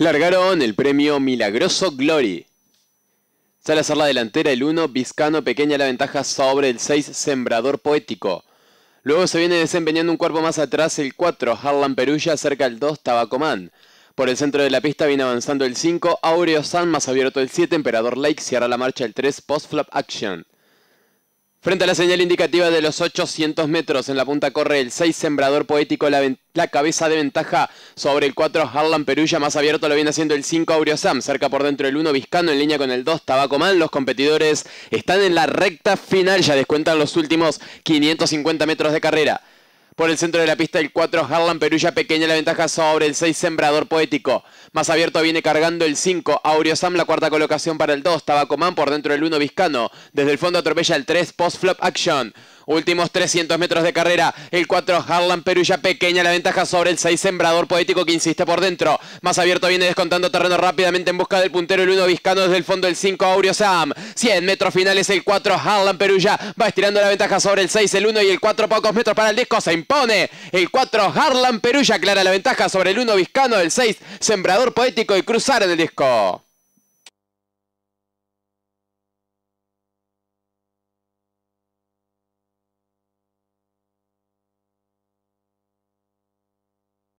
Largaron el premio Milagroso Glory. Sale a hacer la delantera el 1, Vizcano pequeña la ventaja sobre el 6, Sembrador Poético. Luego se viene desempeñando un cuerpo más atrás el 4, Harlan Perulla, cerca el 2, Tabacomán. Por el centro de la pista viene avanzando el 5, Aureo San, más abierto el 7, Emperador Lake, cierra la marcha el 3, Post Flop Action. Frente a la señal indicativa de los 800 metros, en la punta corre el 6 Sembrador Poético, la, cabeza de ventaja sobre el 4 Harlan ya más abierto lo viene haciendo el 5 Aureo Sam, cerca por dentro el 1 Vizcano, en línea con el 2 Tabaco Los competidores están en la recta final, ya descuentan los últimos 550 metros de carrera. Por el centro de la pista el 4 Harlan Perulla pequeña la ventaja sobre el 6 Sembrador Poético. Más abierto viene cargando el 5 Aureo Sam la cuarta colocación para el 2 Tabacomán por dentro del 1 Vizcano. Desde el fondo atropella el 3 Post Flop Action. Últimos 300 metros de carrera. El 4 Harlan Perulla pequeña. La ventaja sobre el 6 Sembrador Poético que insiste por dentro. Más abierto viene descontando terreno rápidamente en busca del puntero. El 1 Vizcano desde el fondo. El 5 Aureo Sam. 100 metros finales. El 4 Harlan Perulla va estirando la ventaja sobre el 6. El 1 y el 4 pocos metros para el disco. Se impone. El 4 Harlan Perulla aclara la ventaja sobre el 1 Vizcano. El 6 Sembrador Poético y cruzar en el disco.